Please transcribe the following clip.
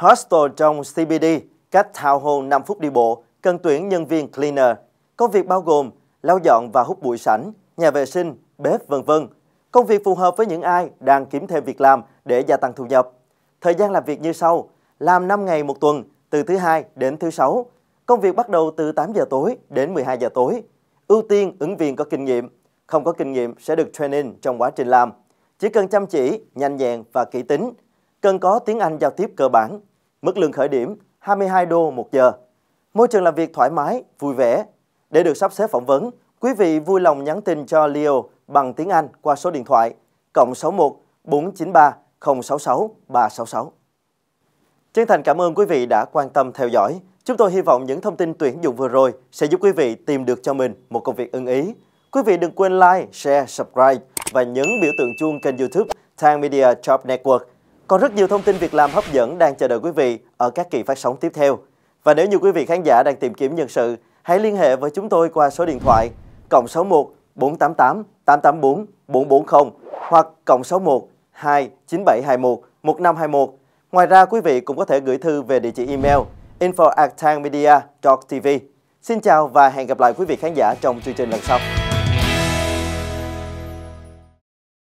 Hostel trong CBD, cách thao hôn 5 phút đi bộ, cần tuyển nhân viên cleaner. Công việc bao gồm lau dọn và hút bụi sảnh, nhà vệ sinh, bếp vân vân. Công việc phù hợp với những ai đang kiếm thêm việc làm để gia tăng thu nhập. Thời gian làm việc như sau: làm 5 ngày một tuần, từ thứ hai đến thứ sáu. Công việc bắt đầu từ 8 giờ tối đến 12 giờ tối. Ưu tiên ứng viên có kinh nghiệm, không có kinh nghiệm sẽ được training trong quá trình làm. Chỉ cần chăm chỉ, nhanh nhẹn và kỹ tính. Cần có tiếng Anh giao tiếp cơ bản, Mức lương khởi điểm 22 đô một giờ. Môi trường làm việc thoải mái, vui vẻ. Để được sắp xếp phỏng vấn, quý vị vui lòng nhắn tin cho Leo bằng tiếng Anh qua số điện thoại cộng 61 493 066 366. Chân thành cảm ơn quý vị đã quan tâm theo dõi. Chúng tôi hy vọng những thông tin tuyển dụng vừa rồi sẽ giúp quý vị tìm được cho mình một công việc ưng ý. Quý vị đừng quên like, share, subscribe và nhấn biểu tượng chuông kênh youtube Time Media Job Network còn rất nhiều thông tin việc làm hấp dẫn đang chờ đợi quý vị ở các kỳ phát sóng tiếp theo. Và nếu như quý vị khán giả đang tìm kiếm nhân sự, hãy liên hệ với chúng tôi qua số điện thoại cộng 61 488 884 440 hoặc cộng 61 29721 1521. Ngoài ra quý vị cũng có thể gửi thư về địa chỉ email info@tangmedia.tv. Xin chào và hẹn gặp lại quý vị khán giả trong chương trình lần sau.